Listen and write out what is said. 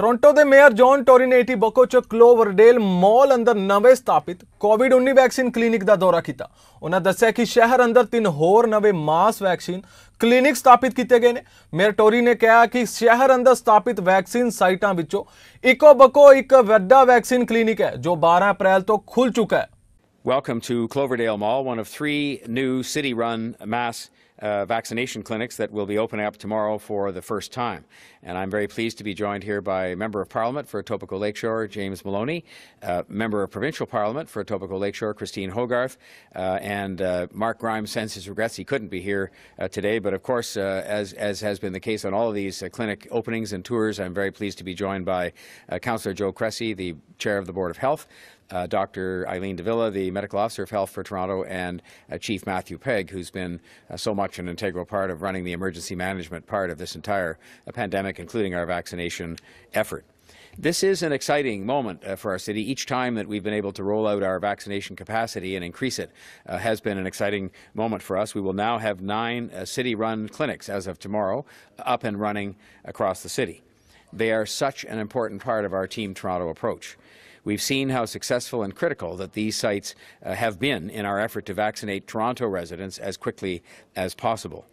Toronto ਦੇ mayor John ਟੋਰਿਨੇਟੀ ਬੋਕੋ ਕਲੋਵਰਡੇਲ ਮਾਲ ਅੰਦਰ ਨਵੇਂ ਸਥਾਪਿਤ ਕੋਵਿਡ-19 ਵੈਕਸੀਨ ਕਲੀਨਿਕ ਦਾ ਦੌਰਾ ਕੀਤਾ ਉਹਨਾਂ ਦੱਸਿਆ ਕਿ ਸ਼ਹਿਰ ਅੰਦਰ ਤਿੰਨ ਹੋਰ ਨਵੇਂ ਮਾਸ ਵੈਕਸੀਨ ਕਲੀਨਿਕ ਸਥਾਪਿਤ ਕੀਤੇ ਗਏ ਨੇ ਮੇਅਰ ਟੋਰੀ ਨੇ ਕਿਹਾ ਕਿ ਸ਼ਹਿਰ ਅੰਦਰ ਸਥਾਪਿਤ ਵੈਕਸੀਨ ਸਾਈਟਾਂ ਵਿੱਚੋਂ ਇੱਕੋ ਬਕੋ ਇੱਕ ਵੱਡਾ ਵੈਕਸੀਨ ਕਲੀਨਿਕ ਹੈ ਜੋ 12 ਅਪ੍ਰੈਲ ਤੋਂ ਖੁੱਲ ਚੁੱਕਾ ਹੈ Welcome to Cloverdale Mall, one of 3 new city-run mass uh, vaccination clinics that will be opening up tomorrow for the first time. And I'm very pleased to be joined here by Member of Parliament for Etobicoke Lakeshore, James Maloney, uh, Member of Provincial Parliament for Etobicoke Lakeshore, Christine Hogarth, uh, and uh, Mark Grimes sends his regrets he couldn't be here uh, today. But of course, as, as has been the case on all of these clinic openings and tours, I'm very pleased to be joined by Councillor Joe Cressy, the Chair of the Board of Health, uh, Dr. Eileen Davila, the Medical Officer of Health for Toronto, and uh, Chief Matthew Pegg, who's been uh, so much much an integral part of running the emergency management part of this entire pandemic, including our vaccination effort. This is an exciting moment uh, for our city. Each time that we've been able to roll out our vaccination capacity and increase it uh, has been an exciting moment for us. We will now have nine uh, city-run clinics as of tomorrow up and running across the city. They are such an important part of our Team Toronto approach. We've seen how successful and critical that these sites uh, have been in our effort to vaccinate Toronto residents as quickly as possible.